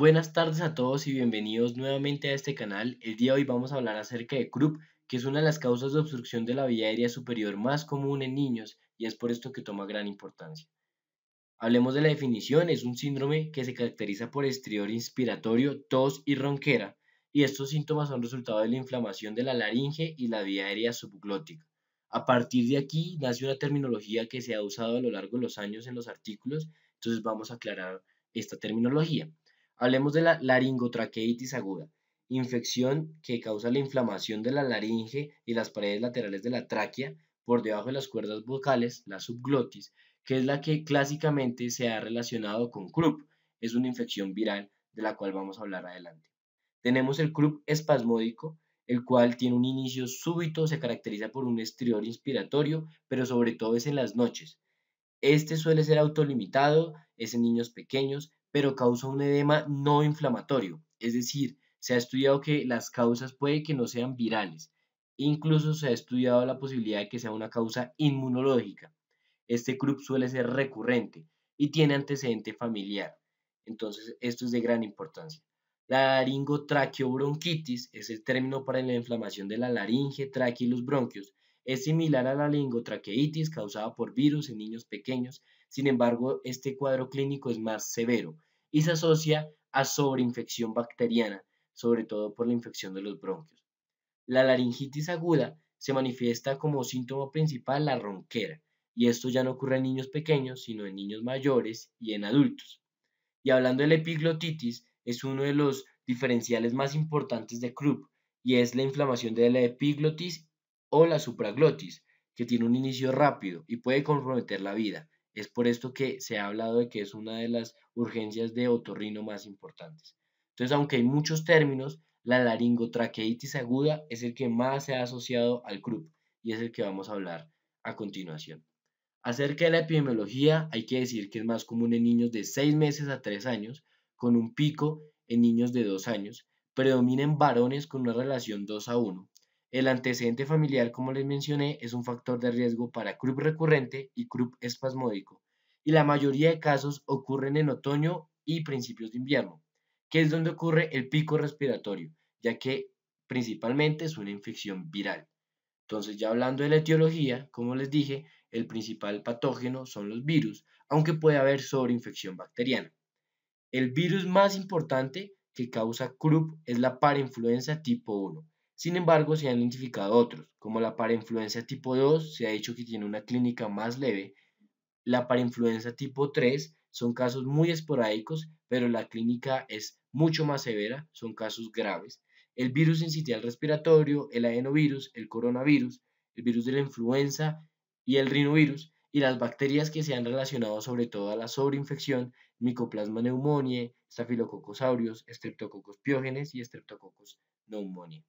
Buenas tardes a todos y bienvenidos nuevamente a este canal. El día de hoy vamos a hablar acerca de Krupp, que es una de las causas de obstrucción de la vía aérea superior más común en niños y es por esto que toma gran importancia. Hablemos de la definición, es un síndrome que se caracteriza por estridor inspiratorio, tos y ronquera, y estos síntomas son resultado de la inflamación de la laringe y la vía aérea subglótica. A partir de aquí nace una terminología que se ha usado a lo largo de los años en los artículos, entonces vamos a aclarar esta terminología. Hablemos de la laringotraqueitis aguda, infección que causa la inflamación de la laringe y las paredes laterales de la tráquea por debajo de las cuerdas vocales, la subglotis, que es la que clásicamente se ha relacionado con croup. Es una infección viral de la cual vamos a hablar adelante. Tenemos el croup espasmódico, el cual tiene un inicio súbito, se caracteriza por un estridor inspiratorio, pero sobre todo es en las noches. Este suele ser autolimitado, es en niños pequeños, pero causa un edema no inflamatorio. Es decir, se ha estudiado que las causas puede que no sean virales. Incluso se ha estudiado la posibilidad de que sea una causa inmunológica. Este club suele ser recurrente y tiene antecedente familiar. Entonces, esto es de gran importancia. La laringotraqueobronquitis es el término para la inflamación de la laringe, tráquea y los bronquios. Es similar a la laringotraqueitis causada por virus en niños pequeños sin embargo, este cuadro clínico es más severo y se asocia a sobreinfección bacteriana, sobre todo por la infección de los bronquios. La laringitis aguda se manifiesta como síntoma principal la ronquera, y esto ya no ocurre en niños pequeños, sino en niños mayores y en adultos. Y hablando de la epiglotitis, es uno de los diferenciales más importantes de Krupp, y es la inflamación de la epiglotis o la supraglotis, que tiene un inicio rápido y puede comprometer la vida. Es por esto que se ha hablado de que es una de las urgencias de otorrino más importantes. Entonces, aunque hay muchos términos, la laringotraqueitis aguda es el que más se ha asociado al CRUP y es el que vamos a hablar a continuación. Acerca de la epidemiología, hay que decir que es más común en niños de 6 meses a 3 años, con un pico en niños de 2 años. Predomina varones con una relación 2 a 1. El antecedente familiar, como les mencioné, es un factor de riesgo para CRUP recurrente y CRUP espasmódico, y la mayoría de casos ocurren en otoño y principios de invierno, que es donde ocurre el pico respiratorio, ya que principalmente es una infección viral. Entonces, ya hablando de la etiología, como les dije, el principal patógeno son los virus, aunque puede haber sobreinfección bacteriana. El virus más importante que causa CRUP es la parainfluenza tipo 1, sin embargo, se han identificado otros, como la parainfluenza tipo 2, se ha dicho que tiene una clínica más leve. La parainfluenza tipo 3 son casos muy esporádicos, pero la clínica es mucho más severa, son casos graves. El virus incitial respiratorio, el adenovirus, el coronavirus, el virus de la influenza y el rinovirus, y las bacterias que se han relacionado sobre todo a la sobreinfección, micoplasma pneumoniae, staphylococcus aureus, streptococos piógenes y Streptococcus pneumoniae.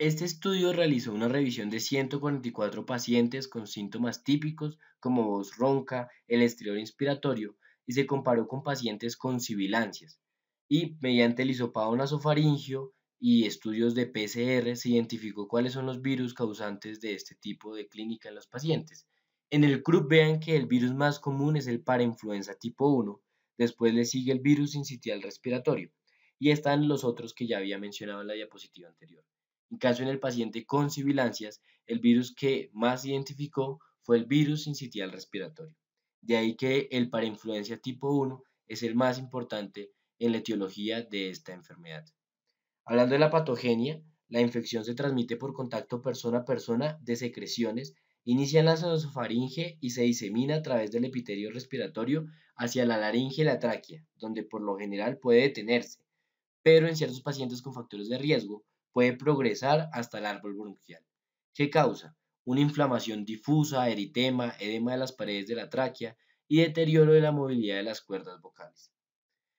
Este estudio realizó una revisión de 144 pacientes con síntomas típicos como voz ronca, el estridor inspiratorio y se comparó con pacientes con sibilancias. Y mediante el hisopado nasofaringio y estudios de PCR se identificó cuáles son los virus causantes de este tipo de clínica en los pacientes. En el club vean que el virus más común es el parainfluenza tipo 1, después le sigue el virus incitial respiratorio y están los otros que ya había mencionado en la diapositiva anterior. En caso en el paciente con sibilancias, el virus que más identificó fue el virus incitial respiratorio. De ahí que el parainfluencia tipo 1 es el más importante en la etiología de esta enfermedad. Hablando de la patogenia, la infección se transmite por contacto persona a persona de secreciones, inicia en la nasofaringe y se disemina a través del epitelio respiratorio hacia la laringe y la tráquea, donde por lo general puede detenerse, pero en ciertos pacientes con factores de riesgo puede progresar hasta el árbol bronquial. ¿Qué causa? Una inflamación difusa, eritema, edema de las paredes de la tráquea y deterioro de la movilidad de las cuerdas vocales.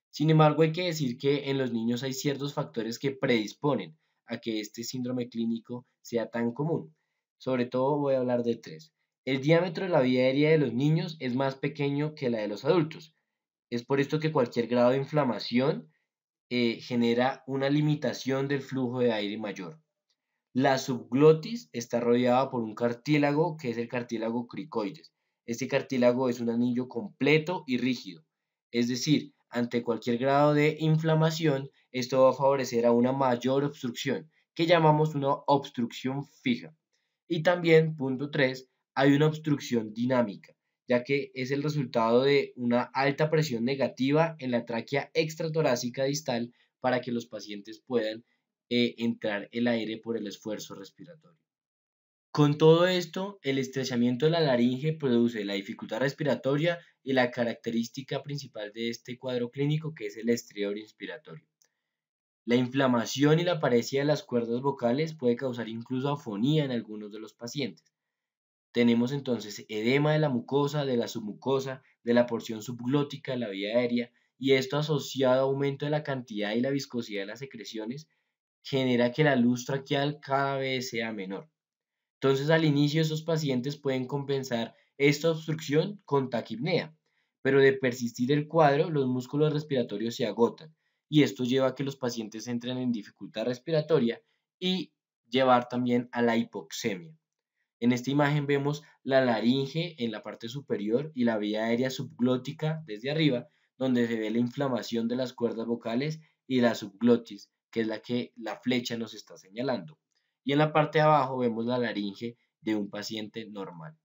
Sin embargo, hay que decir que en los niños hay ciertos factores que predisponen a que este síndrome clínico sea tan común. Sobre todo voy a hablar de tres. El diámetro de la vía aérea de los niños es más pequeño que la de los adultos. Es por esto que cualquier grado de inflamación eh, genera una limitación del flujo de aire mayor. La subglotis está rodeada por un cartílago que es el cartílago cricoides. Este cartílago es un anillo completo y rígido, es decir, ante cualquier grado de inflamación, esto va a favorecer a una mayor obstrucción, que llamamos una obstrucción fija. Y también, punto 3, hay una obstrucción dinámica ya que es el resultado de una alta presión negativa en la tráquea extratorácica distal para que los pacientes puedan eh, entrar el aire por el esfuerzo respiratorio. Con todo esto, el estrechamiento de la laringe produce la dificultad respiratoria y la característica principal de este cuadro clínico que es el estridor inspiratorio. La inflamación y la apariencia de las cuerdas vocales puede causar incluso afonía en algunos de los pacientes. Tenemos entonces edema de la mucosa, de la submucosa, de la porción subglótica de la vía aérea y esto asociado a aumento de la cantidad y la viscosidad de las secreciones genera que la luz traqueal cada vez sea menor. Entonces al inicio esos pacientes pueden compensar esta obstrucción con taquipnea, pero de persistir el cuadro los músculos respiratorios se agotan y esto lleva a que los pacientes entren en dificultad respiratoria y llevar también a la hipoxemia. En esta imagen vemos la laringe en la parte superior y la vía aérea subglótica desde arriba, donde se ve la inflamación de las cuerdas vocales y la subglotis, que es la que la flecha nos está señalando. Y en la parte de abajo vemos la laringe de un paciente normal.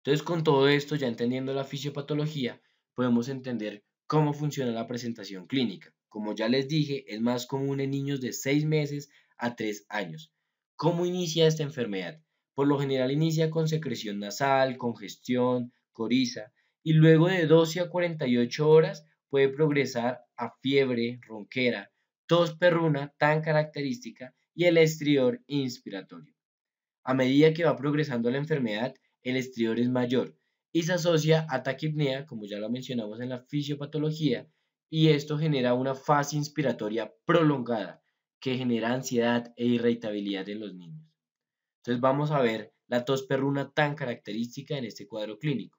Entonces, con todo esto, ya entendiendo la fisiopatología, podemos entender cómo funciona la presentación clínica. Como ya les dije, es más común en niños de 6 meses a 3 años. ¿Cómo inicia esta enfermedad? Por lo general inicia con secreción nasal, congestión, coriza y luego de 12 a 48 horas puede progresar a fiebre, ronquera, tos perruna tan característica y el estridor inspiratorio. A medida que va progresando la enfermedad, el estridor es mayor y se asocia a taquipnea, como ya lo mencionamos en la fisiopatología, y esto genera una fase inspiratoria prolongada que genera ansiedad e irritabilidad en los niños. Entonces vamos a ver la tos perruna tan característica en este cuadro clínico.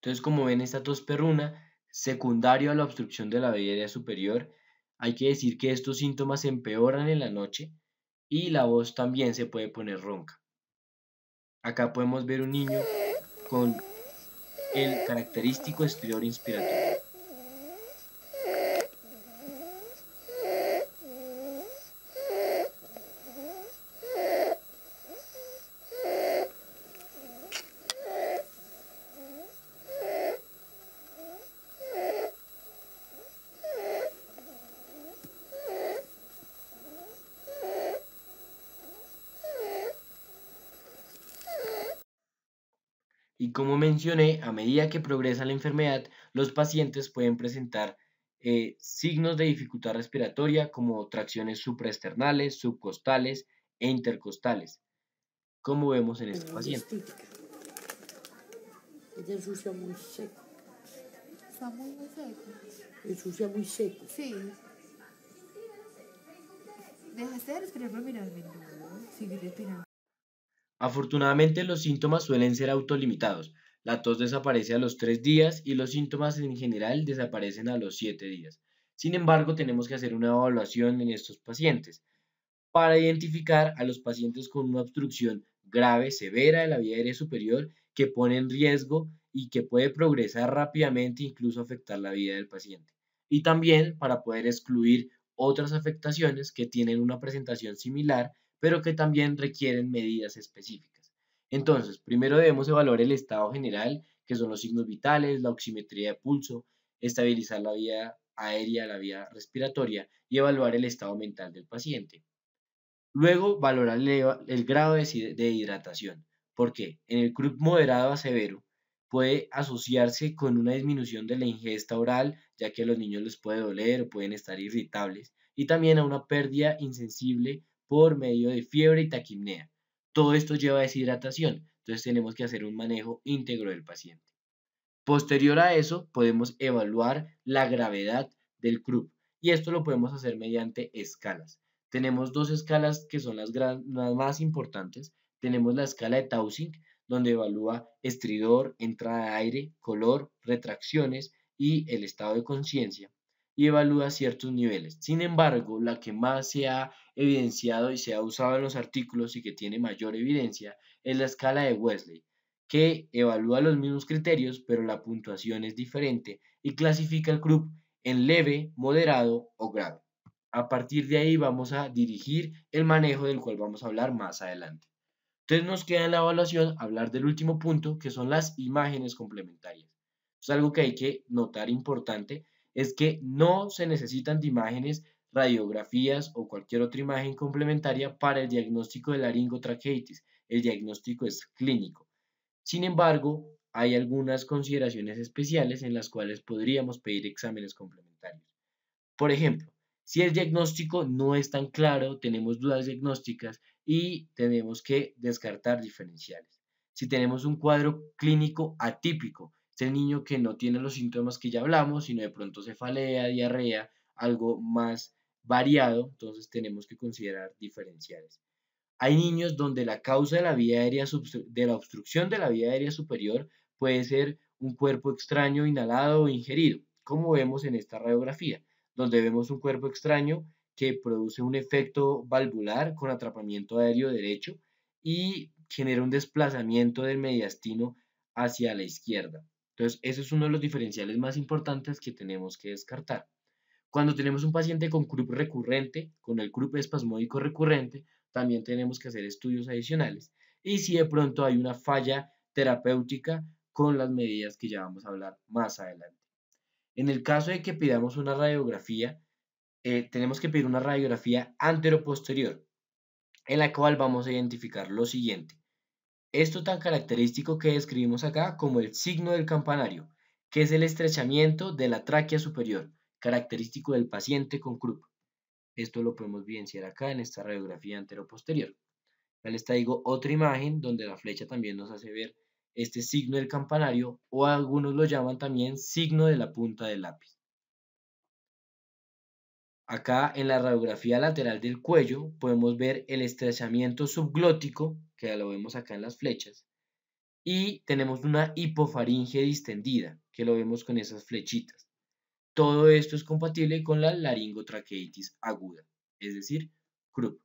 Entonces, como ven, esta tos perruna, secundario a la obstrucción de la vía superior, hay que decir que estos síntomas empeoran en la noche y la voz también se puede poner ronca. Acá podemos ver un niño con el característico exterior inspiratorio. Y como mencioné, a medida que progresa la enfermedad, los pacientes pueden presentar eh, signos de dificultad respiratoria como tracciones supraesternales, subcostales e intercostales, como vemos en este paciente. el sucio muy seco. Está muy, muy seco. muy seco. Sí. Dejaste de respirar sigue respirando. Afortunadamente los síntomas suelen ser autolimitados. La tos desaparece a los tres días y los síntomas en general desaparecen a los siete días. Sin embargo, tenemos que hacer una evaluación en estos pacientes para identificar a los pacientes con una obstrucción grave, severa de la vía aérea superior que pone en riesgo y que puede progresar rápidamente, e incluso afectar la vida del paciente. Y también para poder excluir otras afectaciones que tienen una presentación similar, pero que también requieren medidas específicas. Entonces, primero debemos evaluar el estado general, que son los signos vitales, la oximetría de pulso, estabilizar la vía aérea, la vía respiratoria y evaluar el estado mental del paciente. Luego, valorar el grado de hidratación, porque en el CRUP moderado a severo puede asociarse con una disminución de la ingesta oral, ya que a los niños les puede doler o pueden estar irritables, y también a una pérdida insensible por medio de fiebre y taquimnea. Todo esto lleva a deshidratación, entonces tenemos que hacer un manejo íntegro del paciente. Posterior a eso, podemos evaluar la gravedad del CRUP y esto lo podemos hacer mediante escalas. Tenemos dos escalas que son las, más importantes. Tenemos la escala de Tausing, donde evalúa estridor, entrada de aire, color, retracciones y el estado de conciencia y evalúa ciertos niveles. Sin embargo, la que más se ha evidenciado y se ha usado en los artículos y que tiene mayor evidencia es la escala de Wesley, que evalúa los mismos criterios, pero la puntuación es diferente y clasifica el club en leve, moderado o grave. A partir de ahí vamos a dirigir el manejo del cual vamos a hablar más adelante. Entonces nos queda en la evaluación hablar del último punto, que son las imágenes complementarias. Es algo que hay que notar importante es que no se necesitan imágenes, radiografías o cualquier otra imagen complementaria para el diagnóstico de laringotracheitis. El diagnóstico es clínico. Sin embargo, hay algunas consideraciones especiales en las cuales podríamos pedir exámenes complementarios. Por ejemplo, si el diagnóstico no es tan claro, tenemos dudas diagnósticas y tenemos que descartar diferenciales. Si tenemos un cuadro clínico atípico, el este niño que no tiene los síntomas que ya hablamos, sino de pronto cefalea, diarrea, algo más variado, entonces tenemos que considerar diferenciales. Hay niños donde la causa de la, vía aérea de la obstrucción de la vía aérea superior puede ser un cuerpo extraño inhalado o ingerido, como vemos en esta radiografía, donde vemos un cuerpo extraño que produce un efecto valvular con atrapamiento aéreo derecho y genera un desplazamiento del mediastino hacia la izquierda. Entonces, ese es uno de los diferenciales más importantes que tenemos que descartar. Cuando tenemos un paciente con CRUP recurrente, con el CRUP espasmódico recurrente, también tenemos que hacer estudios adicionales. Y si de pronto hay una falla terapéutica con las medidas que ya vamos a hablar más adelante. En el caso de que pidamos una radiografía, eh, tenemos que pedir una radiografía anteroposterior, en la cual vamos a identificar lo siguiente. Esto tan característico que describimos acá como el signo del campanario, que es el estrechamiento de la tráquea superior, característico del paciente con CRUP. Esto lo podemos evidenciar acá en esta radiografía anteroposterior. Ya les traigo otra imagen donde la flecha también nos hace ver este signo del campanario o algunos lo llaman también signo de la punta del lápiz. Acá en la radiografía lateral del cuello podemos ver el estrechamiento subglótico, que ya lo vemos acá en las flechas, y tenemos una hipofaringe distendida, que lo vemos con esas flechitas. Todo esto es compatible con la laringotraqueitis aguda, es decir, CRUP.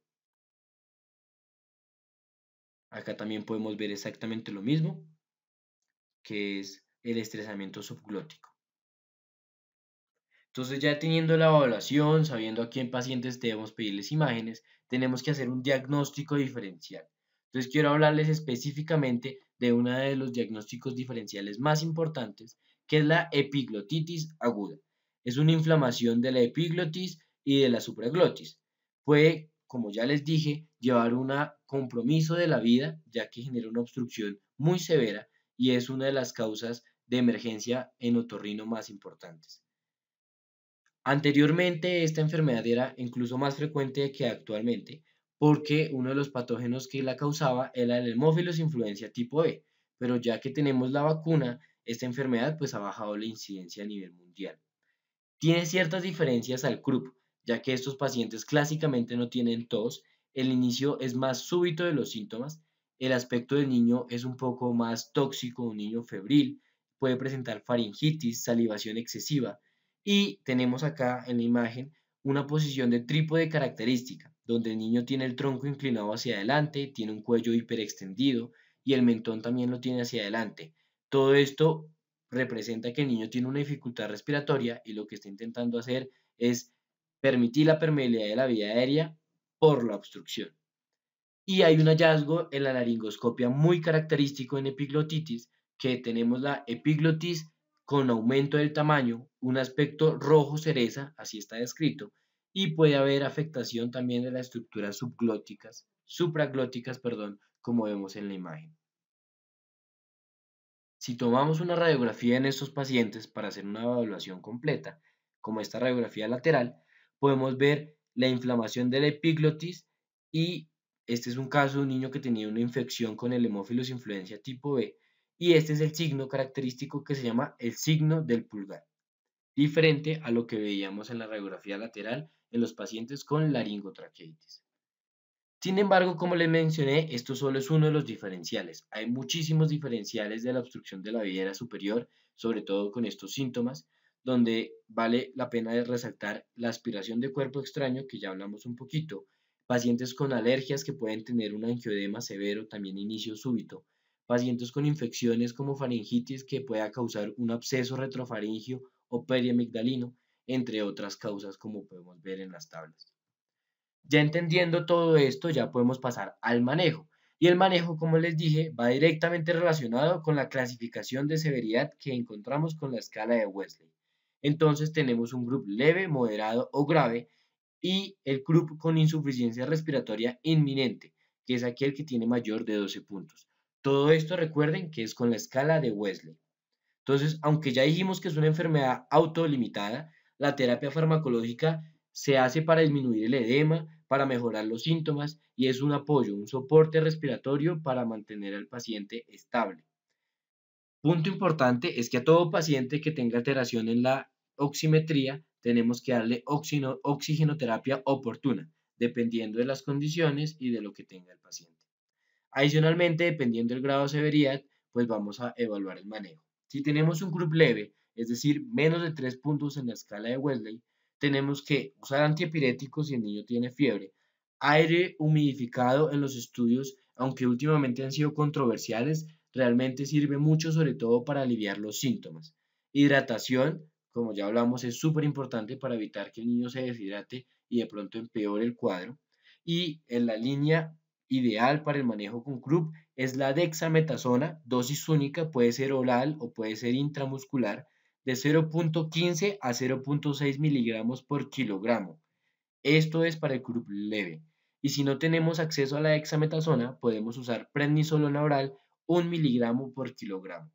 Acá también podemos ver exactamente lo mismo, que es el estresamiento subglótico. Entonces ya teniendo la evaluación, sabiendo a quién pacientes debemos pedirles imágenes, tenemos que hacer un diagnóstico diferencial. Entonces quiero hablarles específicamente de uno de los diagnósticos diferenciales más importantes, que es la epiglotitis aguda. Es una inflamación de la epiglotis y de la supraglotis. Puede, como ya les dije, llevar un compromiso de la vida, ya que genera una obstrucción muy severa y es una de las causas de emergencia en otorrino más importantes. Anteriormente esta enfermedad era incluso más frecuente que actualmente porque uno de los patógenos que la causaba era el hemófilos influenza tipo E, pero ya que tenemos la vacuna, esta enfermedad pues ha bajado la incidencia a nivel mundial. Tiene ciertas diferencias al CRUP, ya que estos pacientes clásicamente no tienen tos, el inicio es más súbito de los síntomas, el aspecto del niño es un poco más tóxico, un niño febril, puede presentar faringitis, salivación excesiva, y tenemos acá en la imagen una posición de trípode característica, donde el niño tiene el tronco inclinado hacia adelante, tiene un cuello hiperextendido y el mentón también lo tiene hacia adelante. Todo esto representa que el niño tiene una dificultad respiratoria y lo que está intentando hacer es permitir la permeabilidad de la vía aérea por la obstrucción. Y hay un hallazgo en la laringoscopia muy característico en epiglotitis, que tenemos la epiglotis con aumento del tamaño, un aspecto rojo cereza, así está descrito, y puede haber afectación también de las estructuras subglóticas, supraglóticas, perdón, como vemos en la imagen. Si tomamos una radiografía en estos pacientes para hacer una evaluación completa, como esta radiografía lateral, podemos ver la inflamación de la epiglotis y este es un caso de un niño que tenía una infección con el hemófilos influencia tipo B y este es el signo característico que se llama el signo del pulgar, diferente a lo que veíamos en la radiografía lateral en los pacientes con laringotraqueitis. Sin embargo, como les mencioné, esto solo es uno de los diferenciales. Hay muchísimos diferenciales de la obstrucción de la videra superior, sobre todo con estos síntomas, donde vale la pena resaltar la aspiración de cuerpo extraño, que ya hablamos un poquito, pacientes con alergias que pueden tener un angiodema severo, también inicio súbito, pacientes con infecciones como faringitis que pueda causar un absceso retrofaringio o periamigdalino, entre otras causas como podemos ver en las tablas. Ya entendiendo todo esto, ya podemos pasar al manejo. Y el manejo, como les dije, va directamente relacionado con la clasificación de severidad que encontramos con la escala de Wesley. Entonces tenemos un grupo leve, moderado o grave y el grupo con insuficiencia respiratoria inminente, que es aquel que tiene mayor de 12 puntos. Todo esto recuerden que es con la escala de Wesley. Entonces, aunque ya dijimos que es una enfermedad autolimitada, la terapia farmacológica se hace para disminuir el edema, para mejorar los síntomas y es un apoyo, un soporte respiratorio para mantener al paciente estable. Punto importante es que a todo paciente que tenga alteración en la oximetría tenemos que darle oxigenoterapia oportuna, dependiendo de las condiciones y de lo que tenga el paciente. Adicionalmente, dependiendo del grado de severidad, pues vamos a evaluar el manejo. Si tenemos un grupo leve, es decir, menos de tres puntos en la escala de Wesley, tenemos que usar antiepiréticos si el niño tiene fiebre, aire humidificado en los estudios, aunque últimamente han sido controversiales, realmente sirve mucho sobre todo para aliviar los síntomas. Hidratación, como ya hablamos, es súper importante para evitar que el niño se deshidrate y de pronto empeore el cuadro. Y en la línea ideal para el manejo con CRUP es la dexametasona, dosis única, puede ser oral o puede ser intramuscular, de 0.15 a 0.6 miligramos por kilogramo. Esto es para el CRUP leve. Y si no tenemos acceso a la dexametasona, podemos usar prednisolona oral 1 miligramo por kilogramo.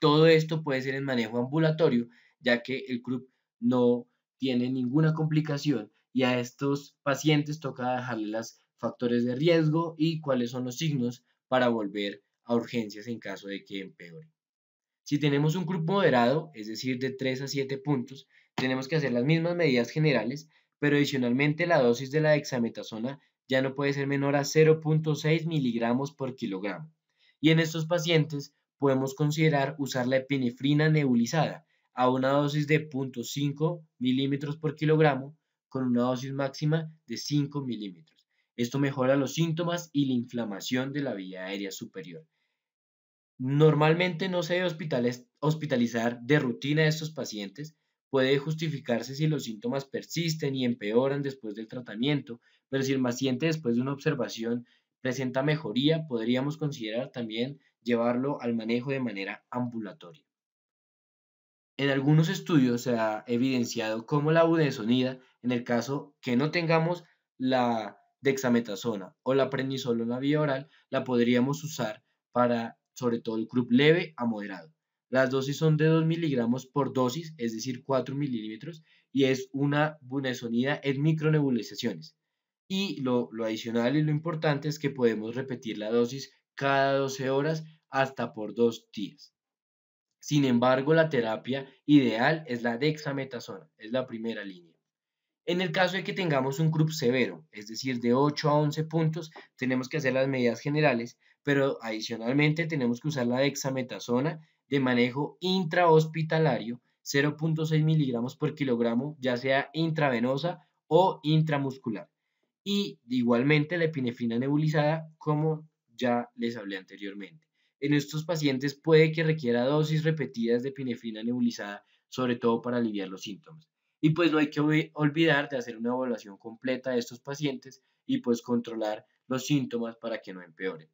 Todo esto puede ser en manejo ambulatorio, ya que el CRUP no tiene ninguna complicación y a estos pacientes toca dejarle las factores de riesgo y cuáles son los signos para volver a urgencias en caso de que empeore. Si tenemos un grupo moderado, es decir, de 3 a 7 puntos, tenemos que hacer las mismas medidas generales, pero adicionalmente la dosis de la dexametasona ya no puede ser menor a 0.6 miligramos por kilogramo. Y en estos pacientes podemos considerar usar la epinefrina nebulizada a una dosis de 0.5 milímetros por kilogramo con una dosis máxima de 5 milímetros. Esto mejora los síntomas y la inflamación de la vía aérea superior. Normalmente no se debe hospitalizar de rutina a estos pacientes. Puede justificarse si los síntomas persisten y empeoran después del tratamiento, pero si el paciente después de una observación presenta mejoría, podríamos considerar también llevarlo al manejo de manera ambulatoria. En algunos estudios se ha evidenciado cómo la budesonida, en el caso que no tengamos la dexametasona o la prednisolona vía oral la podríamos usar para sobre todo el CRUP leve a moderado. Las dosis son de 2 miligramos por dosis, es decir, 4 milímetros y es una bunesonida en micronebulizaciones. Y lo, lo adicional y lo importante es que podemos repetir la dosis cada 12 horas hasta por dos días. Sin embargo, la terapia ideal es la dexametasona, es la primera línea. En el caso de que tengamos un CRUP severo, es decir, de 8 a 11 puntos, tenemos que hacer las medidas generales, pero adicionalmente tenemos que usar la dexametasona de manejo intrahospitalario, 0.6 miligramos por kilogramo, ya sea intravenosa o intramuscular. Y igualmente la epinefrina nebulizada, como ya les hablé anteriormente. En estos pacientes puede que requiera dosis repetidas de epinefrina nebulizada, sobre todo para aliviar los síntomas. Y pues no hay que olvidar de hacer una evaluación completa de estos pacientes y pues controlar los síntomas para que no empeoren.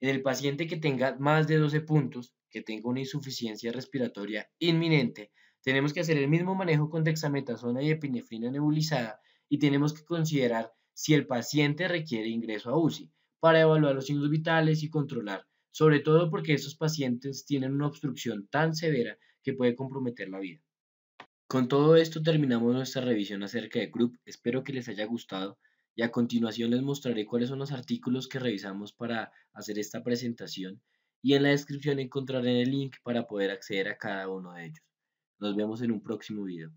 En el paciente que tenga más de 12 puntos, que tenga una insuficiencia respiratoria inminente, tenemos que hacer el mismo manejo con dexametasona y epinefrina nebulizada y tenemos que considerar si el paciente requiere ingreso a UCI para evaluar los signos vitales y controlar, sobre todo porque esos pacientes tienen una obstrucción tan severa que puede comprometer la vida. Con todo esto terminamos nuestra revisión acerca de Group, espero que les haya gustado y a continuación les mostraré cuáles son los artículos que revisamos para hacer esta presentación y en la descripción encontraré el link para poder acceder a cada uno de ellos. Nos vemos en un próximo video.